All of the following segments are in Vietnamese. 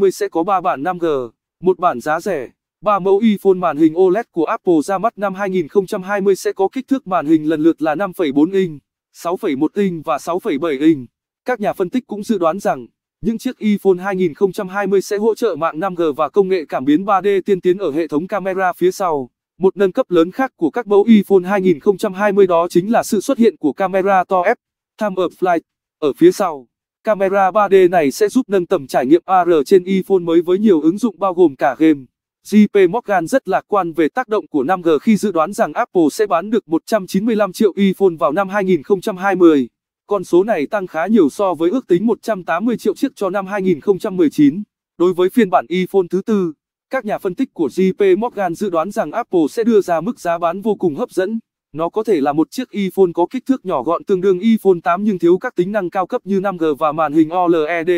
20 sẽ có 3 bản 5G, một bản giá rẻ. 3 mẫu iPhone màn hình OLED của Apple ra mắt năm 2020 sẽ có kích thước màn hình lần lượt là 5,4 inch, 6,1 inch và 6,7 inch. Các nhà phân tích cũng dự đoán rằng, những chiếc iPhone 2020 sẽ hỗ trợ mạng 5G và công nghệ cảm biến 3D tiên tiến ở hệ thống camera phía sau. Một nâng cấp lớn khác của các mẫu iPhone 2020 đó chính là sự xuất hiện của camera to f time of flight ở phía sau. Camera 3D này sẽ giúp nâng tầm trải nghiệm AR trên iPhone mới với nhiều ứng dụng bao gồm cả game. JP Morgan rất lạc quan về tác động của 5G khi dự đoán rằng Apple sẽ bán được 195 triệu iPhone vào năm 2020. Con số này tăng khá nhiều so với ước tính 180 triệu chiếc cho năm 2019. Đối với phiên bản iPhone thứ tư, các nhà phân tích của JP Morgan dự đoán rằng Apple sẽ đưa ra mức giá bán vô cùng hấp dẫn. Nó có thể là một chiếc iPhone có kích thước nhỏ gọn tương đương iPhone 8 nhưng thiếu các tính năng cao cấp như 5G và màn hình OLED.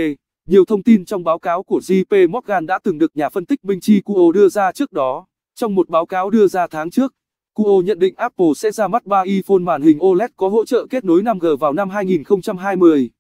Nhiều thông tin trong báo cáo của JP Morgan đã từng được nhà phân tích Minh Chi Kuo đưa ra trước đó. Trong một báo cáo đưa ra tháng trước, Kuo nhận định Apple sẽ ra mắt 3 iPhone màn hình OLED có hỗ trợ kết nối 5G vào năm 2020.